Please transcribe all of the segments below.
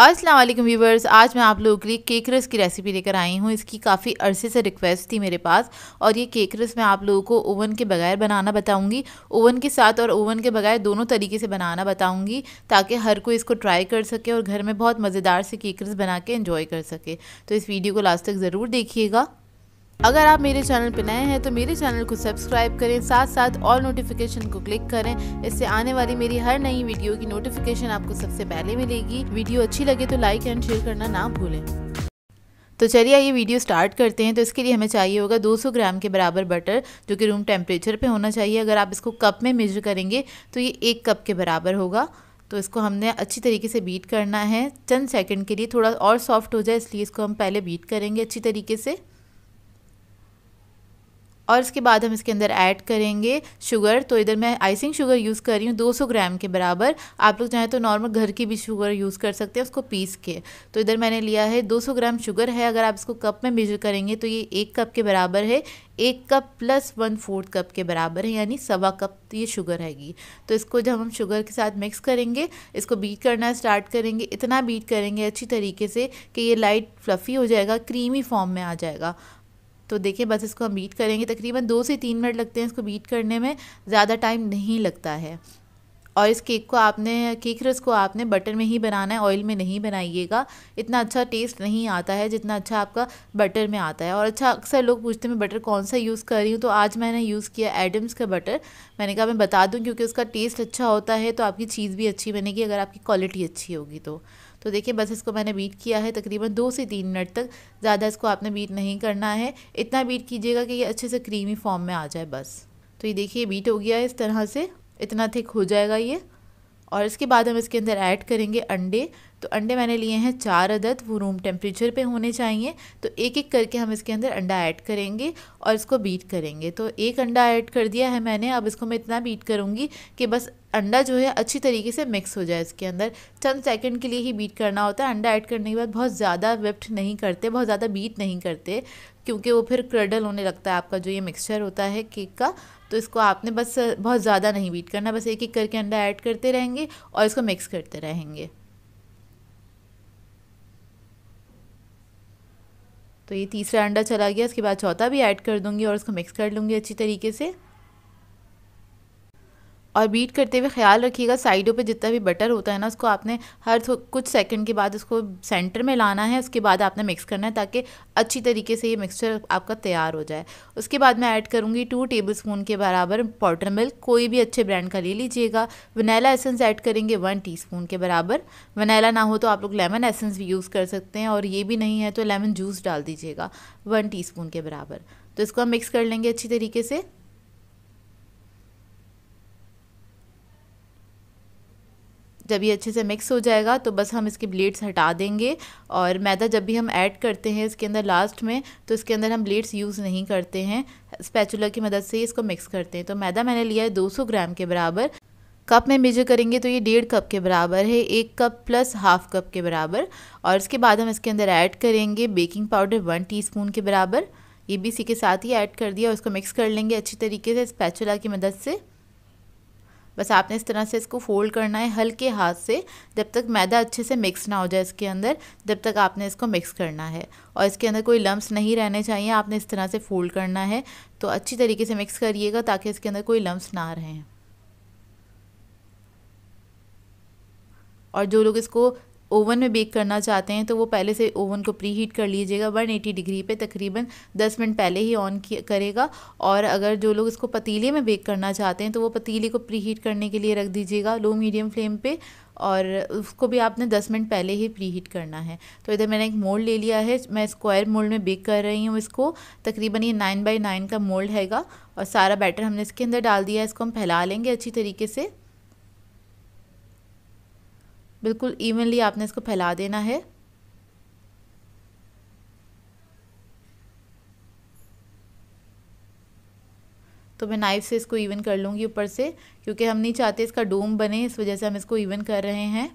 अस्सलाम वालेकुम व्यूवर्स आज मैं आप लोगों के लिए केक रस की रेसिपी लेकर आई हूँ इसकी काफ़ी अरसे से रिक्वेस्ट थी मेरे पास और ये केक रस मैं आप लोगों को ओवन के बगैर बनाना बताऊँगी ओवन के साथ और ओवन के बगैर दोनों तरीके से बनाना बताऊँगी ताकि हर कोई इसको ट्राई कर सके और घर में बहुत मज़ेदार से केक रस बना के इन्जॉय कर सके तो इस वीडियो को लास्ट तक ज़रूर देखिएगा अगर आप मेरे चैनल पर नए हैं तो मेरे चैनल को सब्सक्राइब करें साथ साथ ऑल नोटिफिकेशन को क्लिक करें इससे आने वाली मेरी हर नई वीडियो की नोटिफिकेशन आपको सबसे पहले मिलेगी वीडियो अच्छी लगे तो लाइक एंड शेयर करना ना भूलें तो चलिए ये वीडियो स्टार्ट करते हैं तो इसके लिए हमें चाहिए होगा 200 ग्राम के बराबर बटर जो कि रूम टेम्परेचर पे होना चाहिए अगर आप इसको कप में मेजर करेंगे तो ये एक कप के बराबर होगा तो इसको हमने अच्छी तरीके से बीट करना है चंद सेकंड के लिए थोड़ा और सॉफ्ट हो जाए इसलिए इसको हम पहले बीट करेंगे अच्छी तरीके से और इसके बाद हम इसके अंदर ऐड करेंगे शुगर तो इधर मैं आइसिंग शुगर यूज़ कर रही हूँ 200 ग्राम के बराबर आप लोग चाहें तो नॉर्मल घर की भी शुगर यूज़ कर सकते हैं उसको पीस के तो इधर मैंने लिया है 200 ग्राम शुगर है अगर आप इसको कप में मेजर करेंगे तो ये एक कप के बराबर है एक cup plus one fourth cup के बराबर है यानी सवा कप ये शुगर हैगी तो इसको जब हम शुगर के साथ मिक्स करेंगे इसको बीट करना स्टार्ट करेंगे इतना बीट करेंगे अच्छी तरीके से कि ये लाइट फ्लफ़ी हो जाएगा क्रीमी फॉर्म में आ जाएगा तो देखिए बस इसको हम बीट करेंगे तकरीबन दो से तीन मिनट लगते हैं इसको बीट करने में ज़्यादा टाइम नहीं लगता है और इस केक को आपने केक रस को आपने बटर में ही बनाना है ऑयल में नहीं बनाइएगा इतना अच्छा टेस्ट नहीं आता है जितना अच्छा आपका बटर में आता है और अच्छा अक्सर लोग पूछते हैं मैं बटर कौन सा यूज़ कर रही हूँ तो आज मैंने यूज़ किया एडम्स का बटर मैंने कहा मैं बता दूँ क्योंकि उसका टेस्ट अच्छा होता है तो आपकी चीज़ भी अच्छी बनेगी अगर आपकी क्वालिटी अच्छी होगी तो तो देखिए बस इसको मैंने बीट किया है तकरीबन दो से तीन मिनट तक ज़्यादा इसको आपने बीट नहीं करना है इतना बीट कीजिएगा कि ये अच्छे से क्रीमी फॉर्म में आ जाए बस तो ये देखिए बीट हो गया है इस तरह से इतना थिक हो जाएगा ये और इसके बाद हम इसके अंदर ऐड करेंगे अंडे तो अंडे मैंने लिए हैं चार अदद वो रूम टेम्परेचर पे होने चाहिए तो एक एक करके हम इसके अंदर अंडा ऐड करेंगे और इसको बीट करेंगे तो एक अंडा ऐड कर दिया है मैंने अब इसको मैं इतना बीट करूँगी कि बस अंडा जो है अच्छी तरीके से मिक्स हो जाए इसके अंदर चंद सेकंड के लिए ही बीट करना होता है अंडा ऐड करने के बाद बहुत ज़्यादा विप्ट नहीं करते बहुत ज़्यादा बीट नहीं करते क्योंकि वो फिर क्रडल होने लगता है आपका जो ये मिक्सचर होता है केक का तो इसको आपने बस बहुत ज़्यादा नहीं बीट करना बस एक एक करके अंडा ऐड करते रहेंगे और इसको मिक्स करते रहेंगे तो ये तीसरा अंडा चला गया इसके बाद चौथा भी ऐड कर दूंगी और उसको मिक्स कर लूँगी अच्छी तरीके से और बीट करते हुए ख्याल रखिएगा साइडों पे जितना भी बटर होता है ना उसको आपने हर कुछ सेकंड के बाद उसको सेंटर में लाना है उसके बाद आपने मिक्स करना है ताकि अच्छी तरीके से ये मिक्सचर आपका तैयार हो जाए उसके बाद मैं ऐड करूँगी टू टेबल स्पून के बराबर पाउडर मिल्क कोई भी अच्छे ब्रांड का ले लीजिएगा वनीला एसेंस ऐड करेंगे वन टी के बराबर वनीला ना हो तो आप लोग लेमन एसेंस भी यूज़ कर सकते हैं और ये भी नहीं है तो लेमन जूस डाल दीजिएगा वन टी के बराबर तो इसको हम मिक्स कर लेंगे अच्छी तरीके से जब ये अच्छे से मिक्स हो जाएगा तो बस हम इसके ब्लेड्स हटा देंगे और मैदा जब भी हम ऐड करते हैं इसके अंदर लास्ट में तो इसके अंदर हम ब्लेड्स यूज़ नहीं करते हैं स्पैचुला की मदद से इसको मिक्स करते हैं तो मैदा मैंने लिया है 200 ग्राम के बराबर कप में मेजर करेंगे तो ये डेढ़ कप के बराबर है एक कप प्लस हाफ कप के बराबर और इसके बाद हम इसके अंदर ऐड करेंगे बेकिंग पाउडर वन स्पून के बराबर ये भी इसी के साथ ही ऐड कर दिया और इसको मिक्स कर लेंगे अच्छी तरीके से स्पैचुला की मदद से बस आपने इस तरह से इसको फोल्ड करना है हल्के हाथ से जब तक मैदा अच्छे से मिक्स ना हो जाए इसके अंदर जब तक आपने इसको मिक्स करना है और इसके अंदर कोई लम्स नहीं रहने चाहिए आपने इस तरह से फोल्ड करना है तो अच्छी तरीके से मिक्स करिएगा ताकि इसके अंदर कोई लम्ब ना रहें और जो लोग इसको ओवन में बेक करना चाहते हैं तो वो पहले से ओवन को प्री हीट कर लीजिएगा 180 डिग्री पे तकरीबन 10 मिनट पहले ही ऑन करेगा और अगर जो लोग इसको पतीले में बेक करना चाहते हैं तो वो पतीले को प्री हीट करने के लिए रख दीजिएगा लो मीडियम फ्लेम पे और उसको भी आपने 10 मिनट पहले ही प्री हीट करना है तो इधर मैंने एक मोल्ड ले लिया है मैं स्क्वायर मोल्ड में बेक कर रही हूँ इसको तकरीबन ये नाइन बाई नाइन का मोल्ड हैगा और सारा बैटर हमने इसके अंदर डाल दिया है इसको हम फैला लेंगे अच्छी तरीके से बिल्कुल इवनली आपने इसको फैला देना है तो मैं नाइफ से इसको इवन कर लूँगी ऊपर से क्योंकि हम नहीं चाहते इसका डूम बने इस वजह से हम इसको इवन कर रहे हैं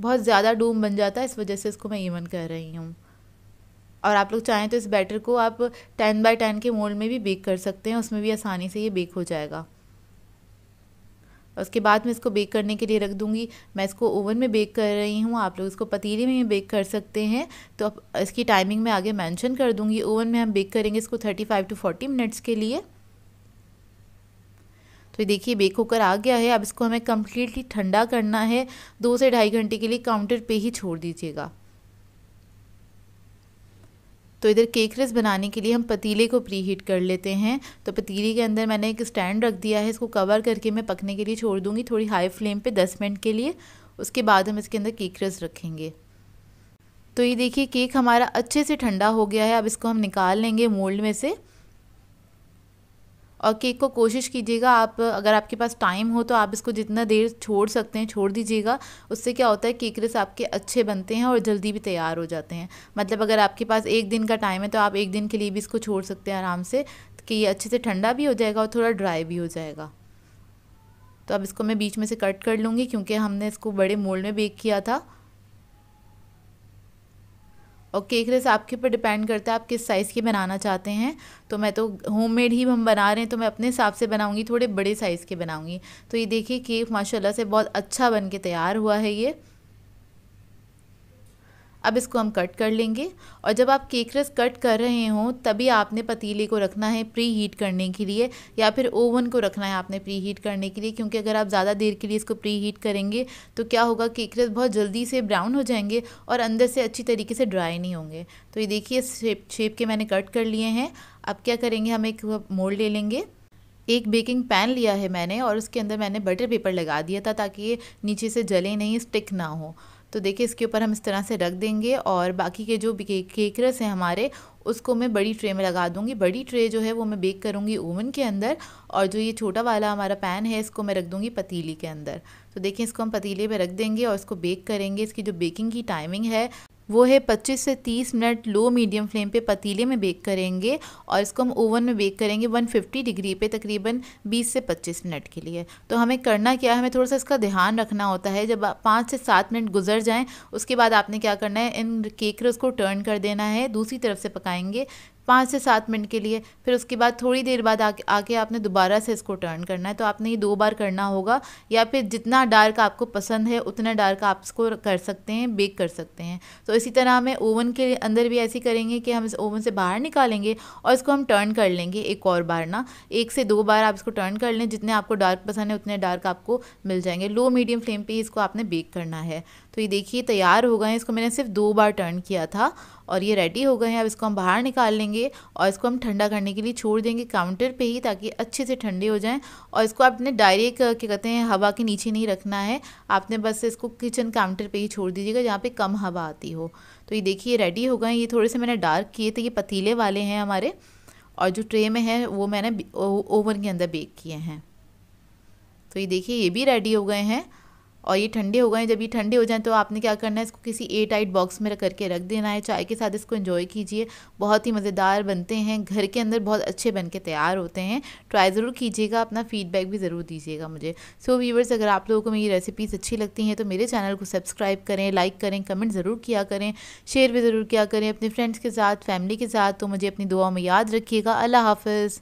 बहुत ज़्यादा डूम बन जाता है इस वजह से इसको मैं इवन कर रही हूँ और आप लोग चाहें तो इस बैटर को आप टेन बाय टेन के मोल्ड में भी बेक कर सकते हैं उसमें भी आसानी से ये बेक हो जाएगा उसके बाद मैं इसको बेक करने के लिए रख दूँगी मैं इसको ओवन में बेक कर रही हूँ आप लोग इसको पतीले में बेक कर सकते हैं तो अब इसकी टाइमिंग मैं आगे मैंशन कर दूँगी ओवन में हम बेक करेंगे इसको thirty five to forty minutes के लिए तो ये देखिए बेक होकर आ गया है अब इसको हमें कम्प्लीटली ठंडा करना है दो से ढाई घंटे के लिए काउंटर पे ही छोड़ दीजिएगा तो इधर केक रेस बनाने के लिए हम पतीले को प्री हीट कर लेते हैं तो पतीले के अंदर मैंने एक स्टैंड रख दिया है इसको कवर करके मैं पकने के लिए छोड़ दूँगी थोड़ी हाई फ्लेम पर दस मिनट के लिए उसके बाद हम इसके अंदर केक रेस रखेंगे तो ये देखिए केक हमारा अच्छे से ठंडा हो गया है अब इसको हम निकाल लेंगे मोल्ड में से और केक को कोशिश कीजिएगा आप अगर आपके पास टाइम हो तो आप इसको जितना देर छोड़ सकते हैं छोड़ दीजिएगा उससे क्या होता है केक आपके अच्छे बनते हैं और जल्दी भी तैयार हो जाते हैं मतलब अगर आपके पास एक दिन का टाइम है तो आप एक दिन के लिए भी इसको छोड़ सकते हैं आराम से कि ये अच्छे से ठंडा भी हो जाएगा और थोड़ा ड्राई भी हो जाएगा तो अब इसको मैं बीच में से कट कर लूँगी क्योंकि हमने इसको बड़े मोल्ड में बेक किया था और केक रेस आपके ऊपर डिपेंड करता है आप किस साइज़ के बनाना चाहते हैं तो मैं तो होममेड ही हम बना रहे हैं तो मैं अपने हिसाब से बनाऊंगी थोड़े बड़े साइज़ के बनाऊंगी तो ये देखिए केक माशाल्लाह से बहुत अच्छा बन के तैयार हुआ है ये अब इसको हम कट कर लेंगे और जब आप केक रस कट कर रहे हों तभी आपने पतीले को रखना है प्री हीट करने के लिए या फिर ओवन को रखना है आपने प्री हीट करने के लिए क्योंकि अगर आप ज़्यादा देर के लिए इसको प्री हीट करेंगे तो क्या होगा केक रस बहुत जल्दी से ब्राउन हो जाएंगे और अंदर से अच्छी तरीके से ड्राई नहीं होंगे तो ये देखिए शेप शेप के मैंने कट कर लिए हैं अब क्या करेंगे हम एक मोल्ड ले लेंगे एक बेकिंग पैन लिया है मैंने और उसके अंदर मैंने बटर पेपर लगा दिया था ताकि ये नीचे से जले नहीं स्टिक ना हो तो देखिए इसके ऊपर हम इस तरह से रख देंगे और बाकी के जो केक रस हैं हमारे उसको मैं बड़ी ट्रे में लगा दूंगी बड़ी ट्रे जो है वो मैं बेक करूंगी ओवन के अंदर और जो ये छोटा वाला हमारा पैन है इसको मैं रख दूंगी पतीली के अंदर तो देखिए इसको हम पतीले में रख देंगे और इसको बेक करेंगे इसकी जो बेकिंग की टाइमिंग है वो है 25 से 30 मिनट लो मीडियम फ्लेम पे पतीले में बेक करेंगे और इसको हम ओवन में बेक करेंगे 150 डिग्री पे तकरीबन 20 से 25 मिनट के लिए तो हमें करना क्या है हमें थोड़ा सा इसका ध्यान रखना होता है जब पाँच से सात मिनट गुजर जाएँ उसके बाद आपने क्या करना है इन केक को टर्न कर देना है दूसरी तरफ से पकाएंगे पाँच से सात मिनट के लिए फिर उसके बाद थोड़ी देर बाद आके आके आपने दोबारा से इसको टर्न करना है तो आपने ये दो बार करना होगा या फिर जितना डार्क आपको पसंद है उतना डार्क आप इसको कर सकते हैं बेक कर सकते हैं तो इसी तरह हमें ओवन के अंदर भी ऐसे करेंगे कि हम इस ओवन से बाहर निकालेंगे और इसको हम टर्न कर लेंगे एक और बार ना एक से दो बार आप इसको टर्न कर लें जितने आपको डार्क पसंद है उतने डार्क आपको मिल जाएंगे लो मीडियम फ्लेम पर ही इसको आपने बेक करना है तो ये देखिए तैयार हो गए हैं इसको मैंने सिर्फ दो बार टर्न किया था और ये रेडी हो गए हैं अब इसको हम बाहर निकाल लेंगे और इसको हम ठंडा करने के लिए छोड़ देंगे काउंटर पे ही ताकि अच्छे से ठंडे हो जाएं और इसको आपने डायरेक्ट क्या कहते हैं हवा के नीचे नहीं रखना है आपने बस इसको किचन काउंटर पे ही छोड़ दीजिएगा जहाँ पे कम हवा आती हो तो ये देखिए रेडी हो गए ये थोड़े से मैंने डार्क किए थे ये पतीले वाले हैं हमारे और जो ट्रे में है वो मैंने ओवन के अंदर बेक किए हैं तो ये देखिए ये भी रेडी हो गए हैं और ये ठंडे हो गए जब ये ठंडे हो जाएँ तो आपने क्या करना है इसको किसी ए टाइट बॉक्स में रख करके रख देना है चाय के साथ इसको इन्जॉय कीजिए बहुत ही मज़ेदार बनते हैं घर के अंदर बहुत अच्छे बन के तैयार होते हैं ट्राई ज़रूर कीजिएगा अपना फीडबैक भी ज़रूर दीजिएगा मुझे सो so, व्यूवर्स अगर आप लोगों को मेरी रेसिपीज़ अच्छी लगती हैं तो मेरे चैनल को सब्सक्राइब करें लाइक करें कमेंट ज़रूर किया करें शेयर भी ज़रूर किया करें अपने फ्रेंड्स के साथ फैमिली के साथ तो मुझे अपनी दुआ में याद रखिएगा अल्लाह हाफिज़